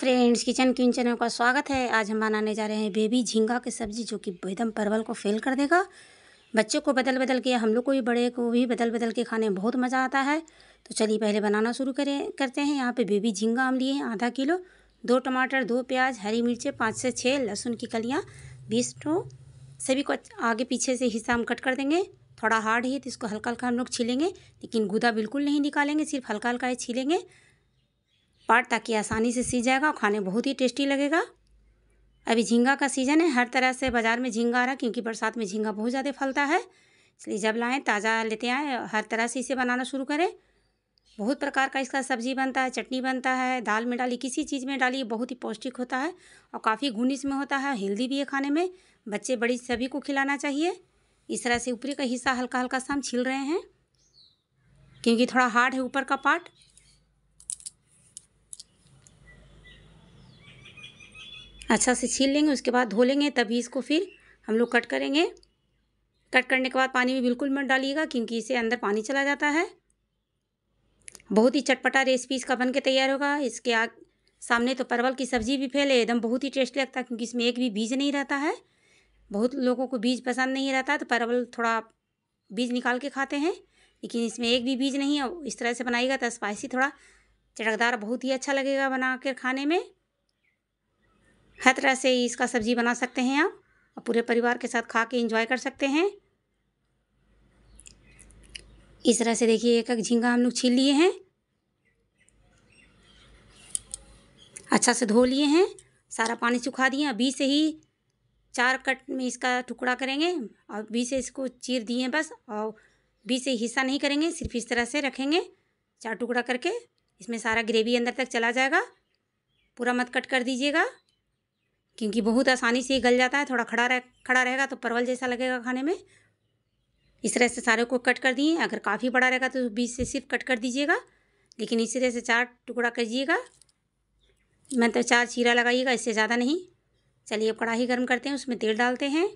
friends kitchen किन channel का स्वागत है आज हम बनाने जा रहे हैं बेबी झींगा की सब्ज़ी जो कि एकदम परवल को फेल कर देगा बच्चों को बदल बदल के हम लोग को भी बड़े को भी बदल बदल के खाने में बहुत मज़ा आता है तो चलिए पहले बनाना शुरू करें करते हैं यहाँ पे बेबी झींगा हम लिए हैं आधा किलो दो टमाटर दो प्याज हरी मिर्चें पाँच से छः लहसुन की कलियाँ बीस टो सभी को आगे पीछे से हिस्सा हम कट कर देंगे थोड़ा हार्ड है तो इसको हल्का हल्का हम लोग छीलेंगे लेकिन गुदा बिल्कुल नहीं निकालेंगे सिर्फ हल्का हल्का ही छीलेंगे पार्ट ताकि आसानी से सीज जाएगा और खाने बहुत ही टेस्टी लगेगा अभी झींगा का सीज़न है हर तरह से बाज़ार में झींगा आ रहा है क्योंकि बरसात में झींगा बहुत ज़्यादा फलता है इसलिए जब लाएँ ताज़ा लेते आएँ हर तरह से इसे बनाना शुरू करें बहुत प्रकार का इसका सब्जी बनता है चटनी बनता है दाल में डाली किसी चीज़ में डाली बहुत ही पौष्टिक होता है और काफ़ी घुन इसमें होता है हेल्दी भी है खाने में बच्चे बड़ी सभी को खिलाना चाहिए इस तरह से ऊपरी का हिस्सा हल्का हल्का सा हम छिल रहे हैं क्योंकि थोड़ा हार्ड है ऊपर का पार्ट अच्छा से छील लेंगे उसके बाद धो लेंगे तभी इसको फिर हम लोग कट करेंगे कट करने के बाद पानी में बिल्कुल मत डालिएगा क्योंकि इसे अंदर पानी चला जाता है बहुत ही चटपटा रेसिपी इसका बन के तैयार होगा इसके आग सामने तो परवल की सब्ज़ी भी फैले एकदम बहुत ही टेस्ट लगता है क्योंकि इसमें एक भी बीज नहीं रहता है बहुत लोगों को बीज पसंद नहीं रहता तो परवल थोड़ा बीज निकाल के खाते हैं लेकिन इसमें एक भी बीज नहीं है इस तरह से बनाइएगा तो स्पाइसी थोड़ा चटकदार बहुत ही अच्छा लगेगा बना कर खाने में हर तरह से इसका सब्ज़ी बना सकते हैं आप और पूरे परिवार के साथ खा के इंजॉय कर सकते हैं इस तरह से देखिए एक एक झींगा हम लोग छील लिए हैं अच्छा से धो लिए हैं सारा पानी सुखा दिए अभी से ही चार कट में इसका टुकड़ा करेंगे और बीस से इसको चीर दिए बस और बीस से हिस्सा नहीं करेंगे सिर्फ इस तरह से रखेंगे चार टुकड़ा करके इसमें सारा ग्रेवी अंदर तक चला जाएगा पूरा मत कट कर दीजिएगा क्योंकि बहुत आसानी से ही गल जाता है थोड़ा खड़ा रह खड़ा रहेगा तो परवल जैसा लगेगा खाने में इस तरह से सारे को कट कर दिए अगर काफ़ी बड़ा रहेगा तो बीच से सिर्फ कट कर दीजिएगा लेकिन इस तरह से चार टुकड़ा करिएगा मैं तो चार चीरा लगाइएगा इससे ज़्यादा नहीं चलिए अब कढ़ाई गर्म करते हैं उसमें तेल डालते हैं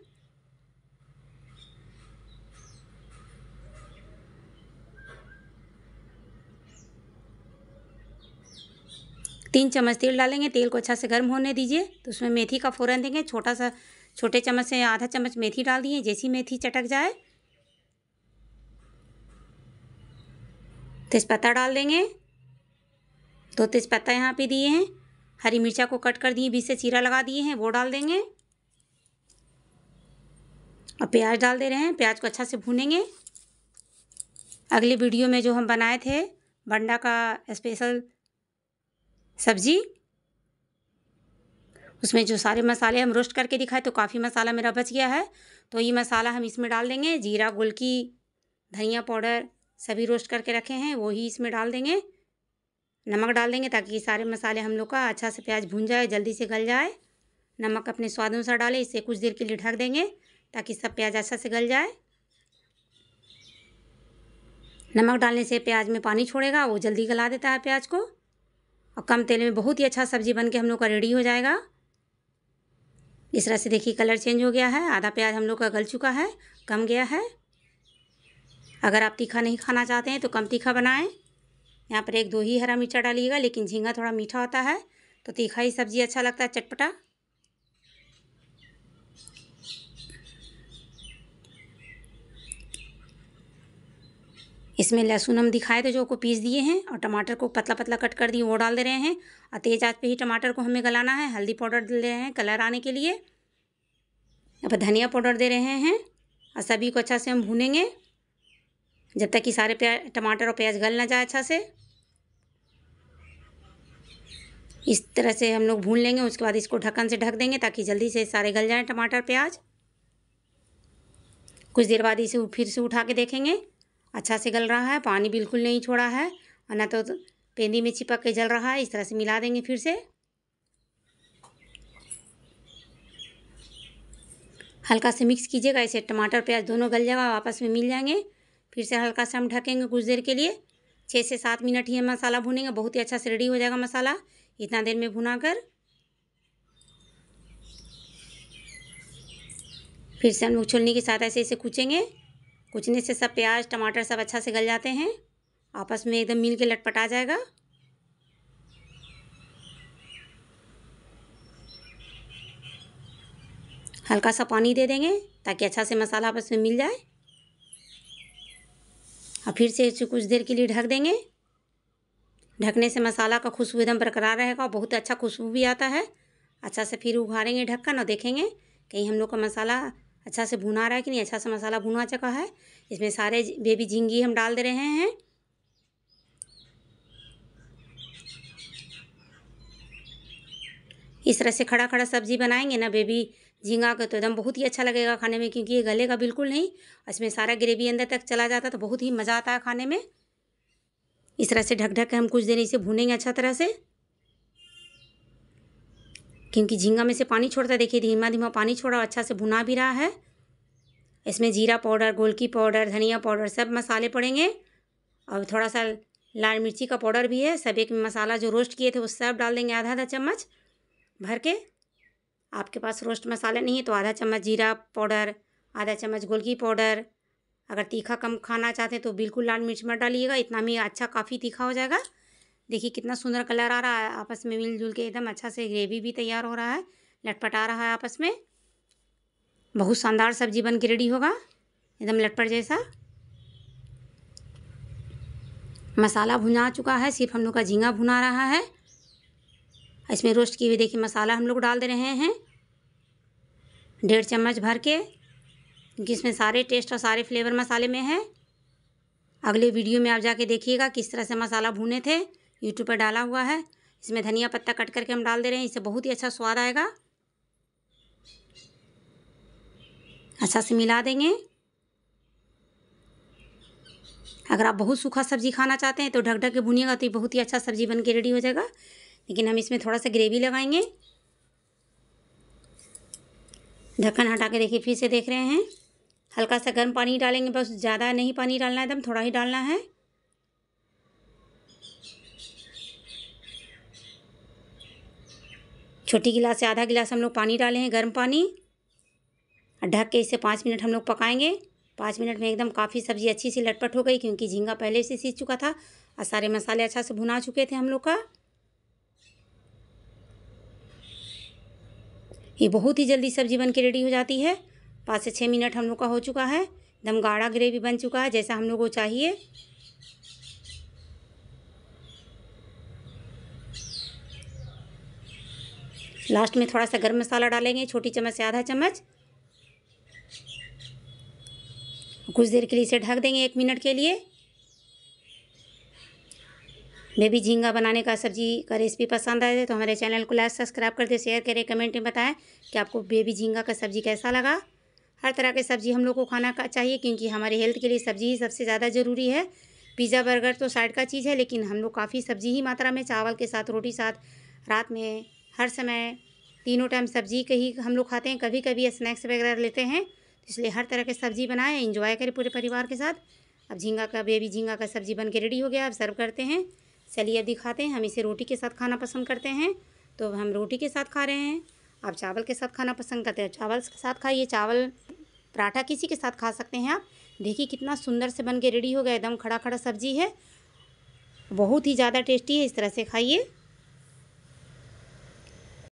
तीन चम्मच तेल डालेंगे तेल को अच्छा से गर्म होने दीजिए तो उसमें मेथी का फ़ोरन देंगे छोटा सा छोटे चम्मच से आधा चम्मच मेथी डाल दिए जैसी मेथी चटक जाए तेज़पत्ता डाल देंगे दो तेज़पत्ता यहाँ पे दिए हैं हरी मिर्चा को कट कर दिए बीच से चीरा लगा दिए हैं वो डाल देंगे और प्याज डाल दे रहे हैं प्याज को अच्छा से भूनेंगे अगले वीडियो में जो हम बनाए थे बंडा का स्पेशल सब्जी उसमें जो सारे मसाले हम रोस्ट करके दिखाए तो काफ़ी मसाला मेरा बच गया है तो ये मसाला हम इसमें डाल देंगे जीरा गुलकी धनिया पाउडर सभी रोस्ट करके रखे हैं वही इसमें डाल देंगे नमक डाल देंगे ताकि सारे मसाले हम लोग का अच्छा से प्याज भून जाए जल्दी से गल जाए नमक अपने स्वाद अनुसार डालें इसे कुछ देर के लिए ढक देंगे ताकि सब प्याज अच्छा से गल जाए नमक डालने से प्याज में पानी छोड़ेगा वो जल्दी गला देता है प्याज को और कम तेल में बहुत ही अच्छा सब्ज़ी बन के हम लोग का रेडी हो जाएगा इस तरह से देखिए कलर चेंज हो गया है आधा प्याज हम लोग का गल चुका है कम गया है अगर आप तीखा नहीं खाना चाहते हैं तो कम तीखा बनाएं यहाँ पर एक दो ही हरा मिर्चा डालिएगा लेकिन झींगा थोड़ा मीठा होता है तो तीखा ही सब्ज़ी अच्छा लगता है चटपटा इसमें लहसुन हम दिखाए थे जो को पीस दिए हैं और टमाटर को पतला पतला कट कर दिए वो डाल दे रहे हैं और तेज़ आँच पे ही टमाटर को हमें गलाना है हल्दी पाउडर दे रहे हैं कलर आने के लिए अब धनिया पाउडर दे रहे हैं और सभी को अच्छा से हम भूनेंगे जब तक कि सारे प्याज टमाटर और प्याज गल ना जाए अच्छा से इस तरह से हम लोग भून लेंगे उसके बाद इसको ढक्कन से ढक देंगे ताकि जल्दी से सारे गल जाएँ टमाटर प्याज कुछ देर बाद इसे फिर से उठा के देखेंगे अच्छा से गल रहा है पानी बिल्कुल नहीं छोड़ा है और ना तो पेंदी में चिपक के जल रहा है इस तरह से मिला देंगे फिर से हल्का से मिक्स कीजिएगा इसे टमाटर प्याज दोनों गल जाएगा आपस में मिल जाएंगे फिर से हल्का से हम ढकेंगे कुछ देर के लिए छः से सात मिनट ही मसाला भुनेंगे बहुत ही अच्छा से रेडी हो जाएगा मसाला इतना देर में भुना कर फिर से हम लोग छोलनी के साथ ऐसे ऐसे कूचेंगे कुचने से सब प्याज टमाटर सब अच्छा से गल जाते हैं आपस में एकदम मिल के लटपटा जाएगा हल्का सा पानी दे देंगे ताकि अच्छा से मसाला आपस में मिल जाए और फिर से इसे कुछ देर के लिए ढक देंगे ढकने से मसाला का खुशबू एकदम बरकरार रहेगा और बहुत अच्छा खुशबू भी आता है अच्छा से फिर उघारेंगे ढक्कन और देखेंगे कहीं हम लोग का मसाला अच्छा से भुना रहा है कि नहीं अच्छा सा मसाला भुना चुका है इसमें सारे बेबी झिंगी हम डाल दे रहे हैं इस तरह से खड़ा खड़ा सब्जी बनाएंगे ना बेबी झींगा का तो एकदम बहुत ही अच्छा लगेगा खाने में क्योंकि ये गलेगा बिल्कुल नहीं इसमें सारा ग्रेवी अंदर तक चला जाता है तो बहुत ही मज़ा आता है खाने में इस तरह से ढक ढक के हम कुछ देर इसे भुनेंगे अच्छा तरह से क्योंकि झींगा में से पानी छोड़ता है देखिए धीमा धीमा पानी छोड़ा अच्छा से भुना भी रहा है इसमें जीरा पाउडर गोलकी पाउडर धनिया पाउडर सब मसाले पड़ेंगे और थोड़ा सा लाल मिर्ची का पाउडर भी है सब एक मसाला जो रोस्ट किए थे वो सब डाल देंगे आधा आधा चम्मच भर के आपके पास रोस्ट मसाला नहीं है तो आधा चम्मच जीरा पाउडर आधा चम्मच गोलकी पाउडर अगर तीखा कम खाना चाहते हैं तो बिल्कुल लाल मिर्च मत डालिएगा इतना भी अच्छा काफ़ी तीखा हो जाएगा देखिए कितना सुंदर कलर आ रहा है आपस में मिलजुल के एकदम अच्छा से ग्रेवी भी तैयार हो रहा है लटपट आ रहा है आपस में बहुत शानदार सब्जी बन के रेडी होगा एकदम लटपट जैसा मसाला भुना चुका है सिर्फ हम लोग का झींगा भुना रहा है इसमें रोस्ट किए हुए देखिए मसाला हम लोग डाल दे रहे हैं डेढ़ चम्मच भर के क्योंकि इसमें सारे टेस्ट और सारे फ्लेवर मसाले में है अगले वीडियो में आप जाके देखिएगा किस तरह से मसाला भुने थे यूट्यूब पर डाला हुआ है इसमें धनिया पत्ता कट करके हम डाल दे रहे हैं इससे बहुत ही अच्छा स्वाद आएगा अच्छा से मिला देंगे अगर आप बहुत सूखा सब्जी खाना चाहते हैं तो ढक ढक के भुनिएगा तो ये बहुत ही अच्छा सब्जी बन के रेडी हो जाएगा लेकिन हम इसमें थोड़ा सा ग्रेवी लगाएंगे ढक्कन हटा के देखिए फिर से देख रहे हैं हल्का सा गर्म पानी डालेंगे बस ज़्यादा नहीं पानी डालना है एकदम थोड़ा ही डालना है छोटी गिलास से आधा गिलास हम लोग पानी डाले हैं गर्म पानी और ढक के इसे पाँच मिनट हम लोग पकाएंगे पाँच मिनट में एकदम काफ़ी सब्ज़ी अच्छी सी लटपट हो गई क्योंकि झींगा पहले से सीख चुका था और सारे मसाले अच्छा से भुना चुके थे हम लोग का ये बहुत ही जल्दी सब्ज़ी बन के रेडी हो जाती है पाँच से छः मिनट हम लोग का हो चुका है एकदम गाढ़ा ग्रेवी बन चुका है जैसा हम लोग को चाहिए लास्ट में थोड़ा सा गर्म मसाला डालेंगे छोटी चम्मच से आधा चम्मच कुछ देर के लिए इसे ढक देंगे एक मिनट के लिए बेबी झींगा बनाने का सब्जी का रेसिपी पसंद आए तो हमारे चैनल को लाइक सब्सक्राइब कर दे शेयर करें कमेंट में बताएं कि आपको बेबी झींगा का सब्जी कैसा लगा हर तरह के सब्ज़ी हम लोग को खाना का चाहिए क्योंकि हमारे हेल्थ के लिए सब्ज़ी ही सबसे ज़्यादा ज़रूरी है पिज़्ज़ा बर्गर तो साइड का चीज़ है लेकिन हम लोग काफ़ी सब्ज़ी ही मात्रा में चावल के साथ रोटी साथ रात में हर समय तीनों टाइम सब्जी कहीं हम लोग खाते हैं कभी कभी स्नैक्स वगैरह लेते हैं तो इसलिए हर तरह के सब्जी बनाएं इंजॉय करें पूरे परिवार के साथ अब झींगा का बेबी झींगा का सब्जी बन के रेडी हो गया अब सर्व करते हैं चलिए अब दिखाते हैं हम इसे रोटी के साथ खाना पसंद करते हैं तो हम रोटी के साथ खा रहे हैं आप चावल के साथ खाना पसंद करते हैं चावल के साथ खाइए चावल पराठा किसी के साथ खा सकते हैं आप देखिए कितना सुंदर से बन के रेडी हो गया एकदम खड़ा खड़ा सब्जी है बहुत ही ज़्यादा टेस्टी है इस तरह से खाइए